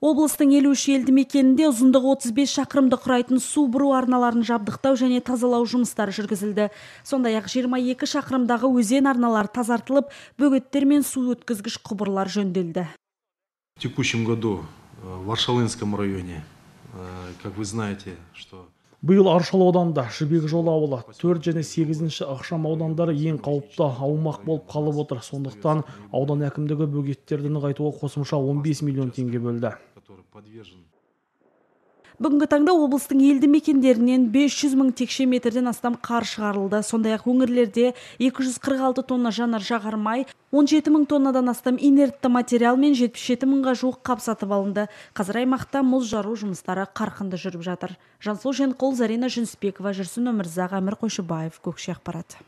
облыстың елу үш елді мекенінде ұзындығы 35 шақырымды құрайтын су бұру арналарын жабдықтау және тазалау жұмыстары жүргізілді сондай ақ 22 шақырымдағы өзен арналары тазартылып бөгеттер мен су өткізгіш құбырлар жөнделді в текущем году э, в аршалынском районе э, как вы знаете что биыл аршалы ауданында жібек жолы ауылы төрт және сегізінші ықшам аудандары ең қауіпті аумақ болып қалып отыр сондықтан аудан әкімдігі бөгеттерді нығайтуға қосымша 15 миллион теңге бөлді бүгінгі таңда облыстың елді мекендерінен 500 мың текше метрден астам қар шығарылды сондай ақ өңірлерде 246 тонна жанар жағармай 17 мың тоннадан астам инертті материал мен 77 мыңға жуық қап сатып алынды қазір аймақта мұз жару жұмыстары қарқынды жүріп жатыр жансұлу қол зарина жүнісбекова жүрсін өмірзақ әмір қойшыбаев көкше ақпарат